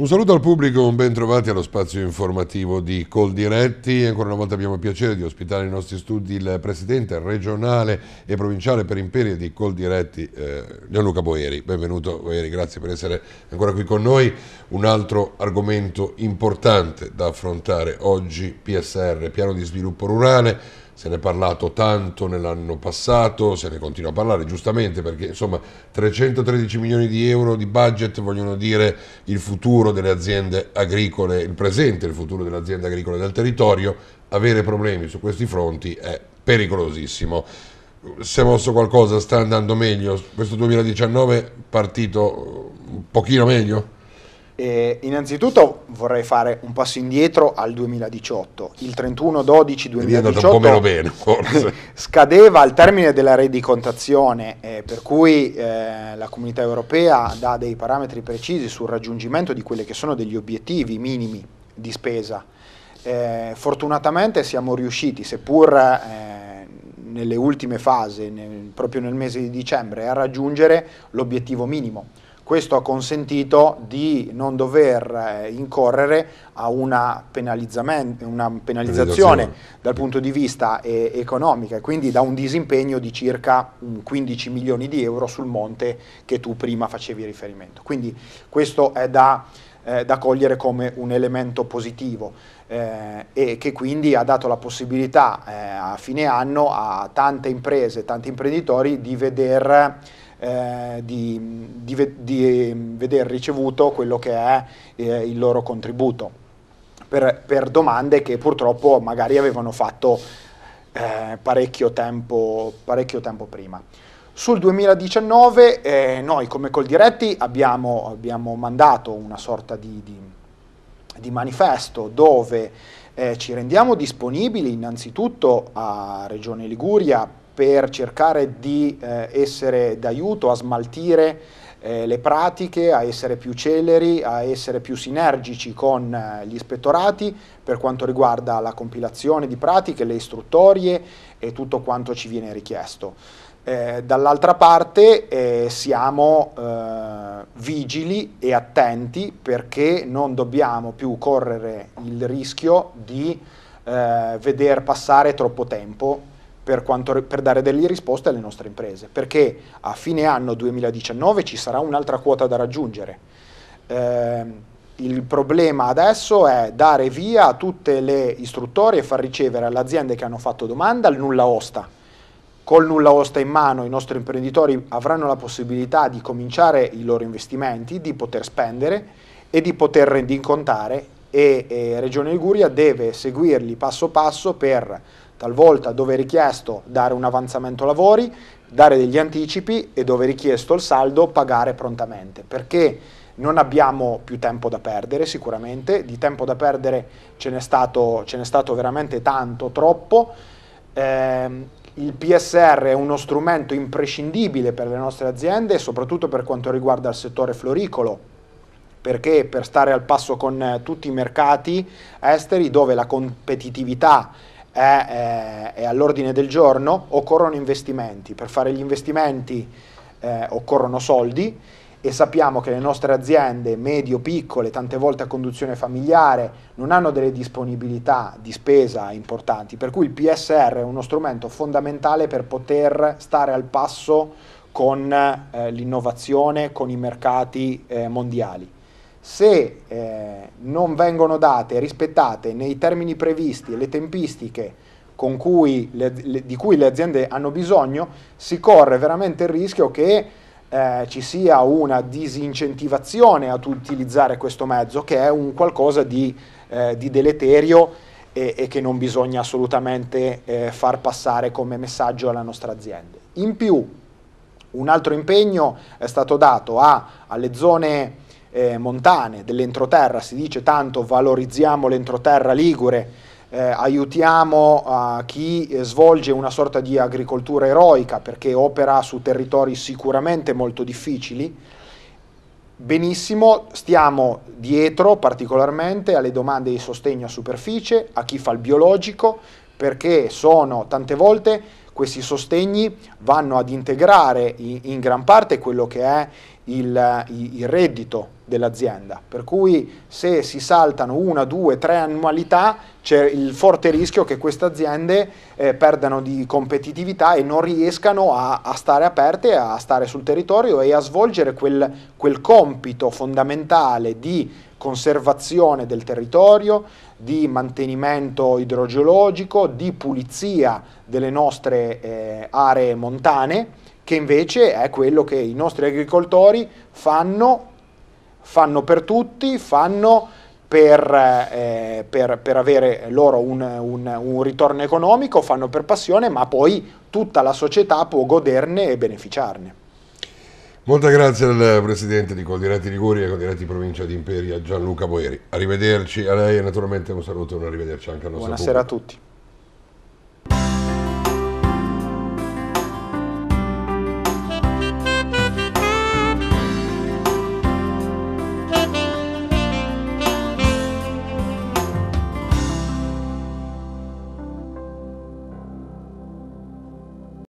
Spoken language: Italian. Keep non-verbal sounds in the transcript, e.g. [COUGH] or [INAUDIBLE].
Un saluto al pubblico, un ben trovati allo spazio informativo di Coldiretti. Ancora una volta abbiamo il piacere di ospitare nei nostri studi il presidente regionale e provinciale per imperie di Coldiretti, eh, Gianluca Boeri. Benvenuto Boeri, grazie per essere ancora qui con noi. Un altro argomento importante da affrontare oggi, PSR, piano di sviluppo rurale se ne è parlato tanto nell'anno passato, se ne continua a parlare giustamente perché insomma 313 milioni di euro di budget vogliono dire il futuro delle aziende agricole, il presente il futuro delle aziende agricole del territorio, avere problemi su questi fronti è pericolosissimo. Si è mosso qualcosa, sta andando meglio, questo 2019 partito un pochino meglio? Eh, innanzitutto vorrei fare un passo indietro al 2018. Il 31-12-2018 bene, [LAUGHS] scadeva al termine della redicontazione, eh, per cui eh, la comunità europea dà dei parametri precisi sul raggiungimento di quelli che sono degli obiettivi minimi di spesa. Eh, fortunatamente siamo riusciti, seppur eh, nelle ultime fasi, nel, proprio nel mese di dicembre, a raggiungere l'obiettivo minimo questo ha consentito di non dover eh, incorrere a una, una penalizzazione dal punto di vista eh, economico e quindi da un disimpegno di circa 15 milioni di euro sul monte che tu prima facevi riferimento. Quindi questo è da, eh, da cogliere come un elemento positivo. Eh, e che quindi ha dato la possibilità eh, a fine anno a tante imprese, tanti imprenditori di vedere eh, di, di, di ehm, veder ricevuto quello che è eh, il loro contributo per, per, domande che purtroppo magari avevano fatto eh, parecchio, tempo, parecchio tempo prima. Sul 2019 eh, noi come Coldiretti abbiamo, abbiamo mandato una sorta di, di, di manifesto dove eh, ci rendiamo disponibili innanzitutto a Regione Liguria per cercare di eh, essere d'aiuto a smaltire eh, le pratiche, a essere più celeri, a essere più sinergici con eh, gli ispettorati per quanto riguarda la compilazione di pratiche, le istruttorie e tutto quanto ci viene richiesto. Eh, dall'altra parte eh, siamo eh, vigili e attenti perché non dobbiamo più correre il rischio di veder passare troppo tempo per, quanto, per dare delle risposte alle nostre imprese, perché a fine anno 2019 ci sarà un'altra quota da raggiungere. Eh, il problema adesso è dare via a tutte le istruttorie e far ricevere alle aziende che hanno fatto domanda il nulla osta. Col nulla osta in mano i nostri imprenditori avranno la possibilità di cominciare i loro investimenti, di poter spendere e di poter rendicontare e, e Regione Liguria deve seguirli passo passo per talvolta dove è richiesto dare un avanzamento lavori, dare degli anticipi e dove è richiesto il saldo pagare prontamente, perché non abbiamo più tempo da perdere sicuramente, di tempo da perdere ce n'è stato, ce n'è stato veramente tanto, troppo. Eh, il PSR è uno strumento imprescindibile per le nostre aziende, soprattutto per quanto riguarda il settore floricolo, perché per stare al passo con tutti i mercati esteri dove la competitività è, è, eh, è all'ordine del giorno, occorrono investimenti. Per fare gli investimenti eh, occorrono soldi e sappiamo che le nostre aziende medio, piccole, tante volte a conduzione familiare, non hanno delle disponibilità di spesa importanti, per cui il PSR è uno strumento fondamentale per poter stare al passo con eh, l'innovazione, con i mercati eh, mondiali se eh, non vengono date e rispettate nei termini previsti le tempistiche cui le, le, di cui le aziende hanno bisogno, si corre veramente il rischio che eh, ci sia una disincentivazione ad utilizzare questo mezzo, che è un qualcosa di, eh, di deleterio e, e, che non bisogna assolutamente eh, far passare come messaggio alla nostra azienda. In più, un altro impegno è stato dato a, alle zone eh, montane, dell'entroterra, si dice tanto valorizziamo l'entroterra ligure, eh, aiutiamo eh, chi svolge una sorta di agricoltura eroica perché opera su territori sicuramente molto difficili. Benissimo, stiamo dietro particolarmente alle domande di sostegno a superficie, a chi fa il biologico, perché sono tante volte questi sostegni vanno ad integrare in gran parte quello che è il, il reddito dell'azienda, per cui se si saltano una, due, tre annualità c'è il forte rischio che queste aziende eh, perdano di competitività e non riescano a, a, stare aperte, a stare sul territorio e a svolgere quel, quel compito fondamentale di conservazione del territorio, di mantenimento idrogeologico, di pulizia delle nostre eh, aree montane, che invece è quello che i nostri agricoltori fanno, fanno per tutti, fanno per, eh, per, per avere loro un, un, un ritorno economico, fanno per passione, ma poi tutta la società può goderne e beneficiarne. Molte grazie al presidente di Coldiretti Liguria e Coldiretti Provincia di Imperia, Gianluca Boeri. Arrivederci a lei e naturalmente un saluto e un arrivederci anche al nostro Buonasera pubblico. a tutti.